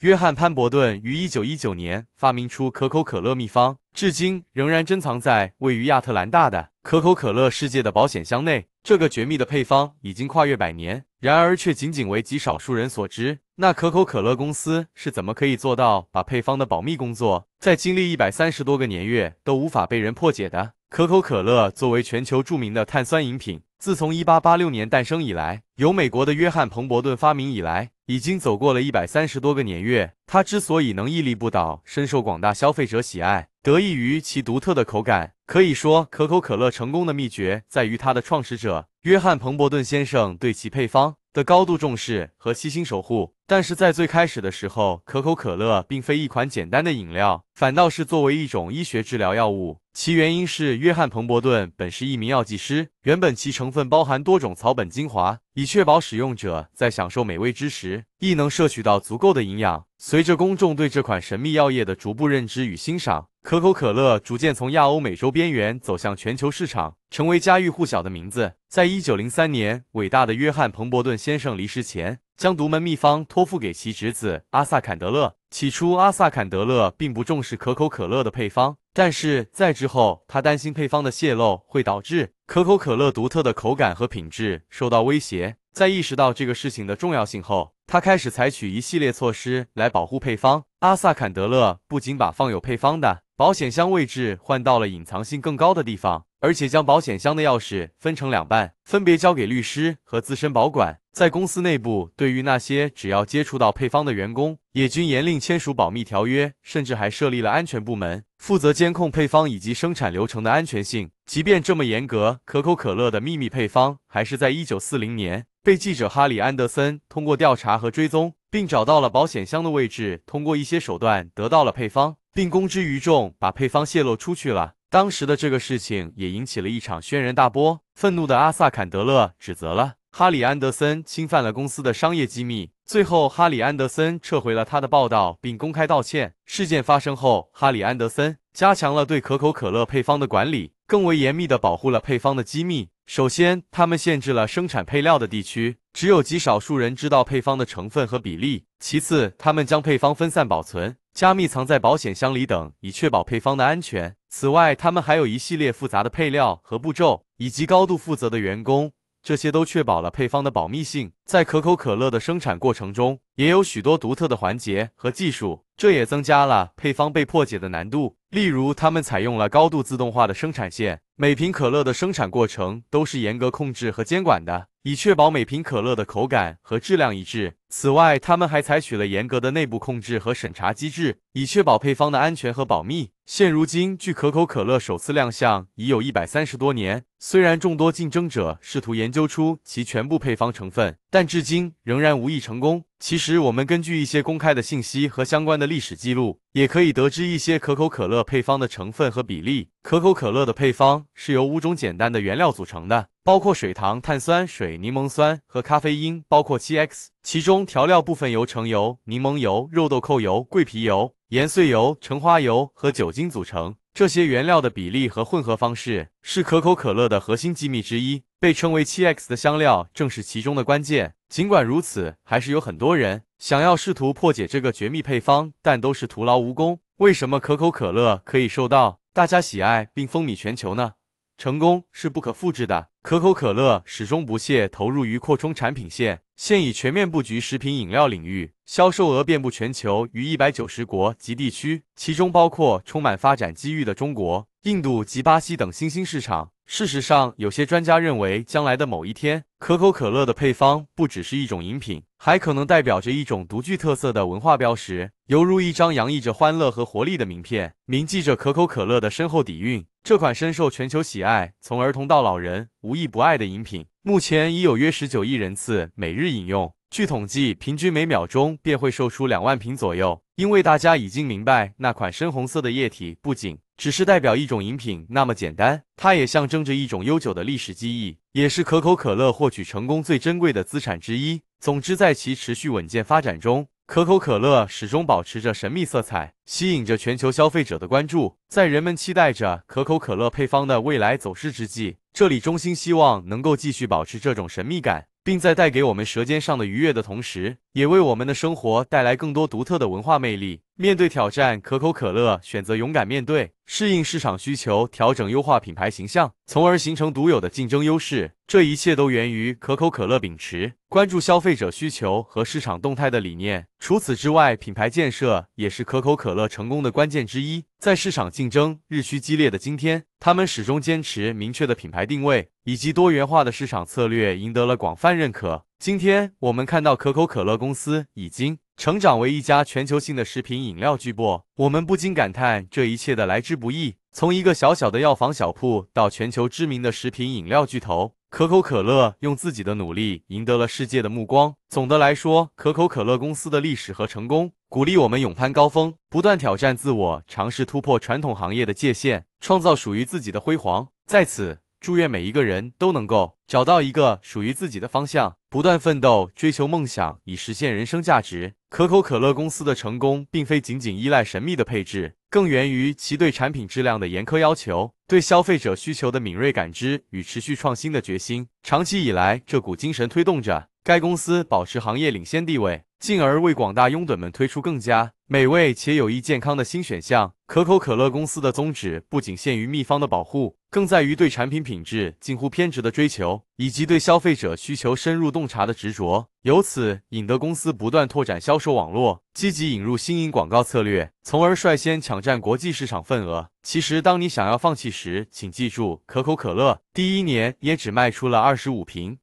约翰·潘伯顿于一九一九年发明出可口可乐秘方，至今仍然珍藏在位于亚特兰大的可口可乐世界的保险箱内。这个绝密的配方已经跨越百年，然而却仅仅为极少数人所知。那可口可乐公司是怎么可以做到把配方的保密工作在经历一百三十多个年月都无法被人破解的？可口可乐作为全球著名的碳酸饮品。自从1886年诞生以来，由美国的约翰·彭伯顿发明以来，已经走过了一百三十多个年月。它之所以能屹立不倒，深受广大消费者喜爱，得益于其独特的口感。可以说，可口可乐成功的秘诀在于它的创始者约翰·彭伯顿先生对其配方的高度重视和悉心守护。但是在最开始的时候，可口可乐并非一款简单的饮料，反倒是作为一种医学治疗药物。其原因是约翰·彭伯顿本是一名药剂师，原本其成分包含多种草本精华，以确保使用者在享受美味之时，亦能摄取到足够的营养。随着公众对这款神秘药业的逐步认知与欣赏，可口可乐逐渐从亚欧美洲边缘走向全球市场，成为家喻户晓的名字。在一九零三年，伟大的约翰·彭伯顿先生离世前。将独门秘方托付给其侄子阿萨坎德勒。起初，阿萨坎德勒并不重视可口可乐的配方，但是在之后，他担心配方的泄露会导致可口可乐独特的口感和品质受到威胁。在意识到这个事情的重要性后，他开始采取一系列措施来保护配方。阿萨坎德勒不仅把放有配方的保险箱位置换到了隐藏性更高的地方，而且将保险箱的钥匙分成两半，分别交给律师和自身保管。在公司内部，对于那些只要接触到配方的员工，也均严令签署保密条约，甚至还设立了安全部门，负责监控配方以及生产流程的安全性。即便这么严格，可口可乐的秘密配方还是在一九四零年被记者哈里安德森通过调查和追踪，并找到了保险箱的位置，通过一些手段得到了配方，并公之于众，把配方泄露出去了。当时的这个事情也引起了一场轩然大波，愤怒的阿萨坎德勒指责了。哈里安德森侵犯了公司的商业机密，最后哈里安德森撤回了他的报道，并公开道歉。事件发生后，哈里安德森加强了对可口可乐配方的管理，更为严密的保护了配方的机密。首先，他们限制了生产配料的地区，只有极少数人知道配方的成分和比例。其次，他们将配方分散保存，加密藏在保险箱里等，以确保配方的安全。此外，他们还有一系列复杂的配料和步骤，以及高度负责的员工。这些都确保了配方的保密性。在可口可乐的生产过程中，也有许多独特的环节和技术，这也增加了配方被破解的难度。例如，他们采用了高度自动化的生产线，每瓶可乐的生产过程都是严格控制和监管的，以确保每瓶可乐的口感和质量一致。此外，他们还采取了严格的内部控制和审查机制，以确保配方的安全和保密。现如今，距可口可乐首次亮相已有一百三十多年，虽然众多竞争者试图研究出其全部配方成分，但至今仍然无一成功。其实，我们根据一些公开的信息和相关的历史记录，也可以得知一些可口可乐配方的成分和比例。可口可乐的配方是由五种简单的原料组成的，包括水、糖、碳酸水、柠檬酸和咖啡因。包括七 X，其中调料部分由橙油、柠檬油、肉豆蔻油、桂皮油、盐碎油、橙花油和酒精组成。这些原料的比例和混合方式是可口可乐的核心机密之一，被称为“七 X” 的香料正是其中的关键。尽管如此，还是有很多人想要试图破解这个绝密配方，但都是徒劳无功。为什么可口可乐可以受到大家喜爱并风靡全球呢？成功是不可复制的，可口可乐始终不懈投入于扩充产品线。现已全面布局食品饮料领域，销售额遍布全球逾一百九十国及地区，其中包括充满发展机遇的中国。印度及巴西等新兴市场。事实上，有些专家认为，将来的某一天，可口可乐的配方不只是一种饮品，还可能代表着一种独具特色的文化标识，犹如一张洋溢着欢乐和活力的名片，铭记着可口可乐的深厚底蕴。这款深受全球喜爱，从儿童到老人无一不爱的饮品，目前已有约十九亿人次每日饮用。据统计，平均每秒钟便会售出两万瓶左右。因为大家已经明白，那款深红色的液体不仅只是代表一种饮品那么简单，它也象征着一种悠久的历史记忆，也是可口可乐获取成功最珍贵的资产之一。总之，在其持续稳健发展中，可口可乐始终保持着神秘色彩，吸引着全球消费者的关注。在人们期待着可口可乐配方的未来走势之际，这里衷心希望能够继续保持这种神秘感，并在带给我们舌尖上的愉悦的同时。也为我们的生活带来更多独特的文化魅力。面对挑战，可口可乐选择勇敢面对，适应市场需求，调整优化品牌形象，从而形成独有的竞争优势。这一切都源于可口可乐秉持关注消费者需求和市场动态的理念。除此之外，品牌建设也是可口可乐成功的关键之一。在市场竞争日趋激烈的今天，他们始终坚持明确的品牌定位以及多元化的市场策略，赢得了广泛认可。今天我们看到可口可乐公司已经成长为一家全球性的食品饮料巨擘，我们不禁感叹这一切的来之不易。从一个小小的药房小铺到全球知名的食品饮料巨头，可口可乐用自己的努力赢得了世界的目光。总的来说，可口可乐公司的历史和成功，鼓励我们勇攀高峰，不断挑战自我，尝试突破传统行业的界限，创造属于自己的辉煌。在此，祝愿每一个人都能够找到一个属于自己的方向，不断奋斗，追求梦想，以实现人生价值。可口可乐公司的成功，并非仅仅依赖神秘的配置，更源于其对产品质量的严苛要求、对消费者需求的敏锐感知与持续创新的决心。长期以来，这股精神推动着该公司保持行业领先地位，进而为广大拥趸们推出更加。美味且有益健康的新选项。可口可乐公司的宗旨不仅限于秘方的保护，更在于对产品品质近乎偏执的追求，以及对消费者需求深入洞察的执着。由此引得公司不断拓展销售网络，积极引入新颖广告策略，从而率先抢占国际市场份额。其实，当你想要放弃时，请记住，可口可乐第一年也只卖出了二十五瓶。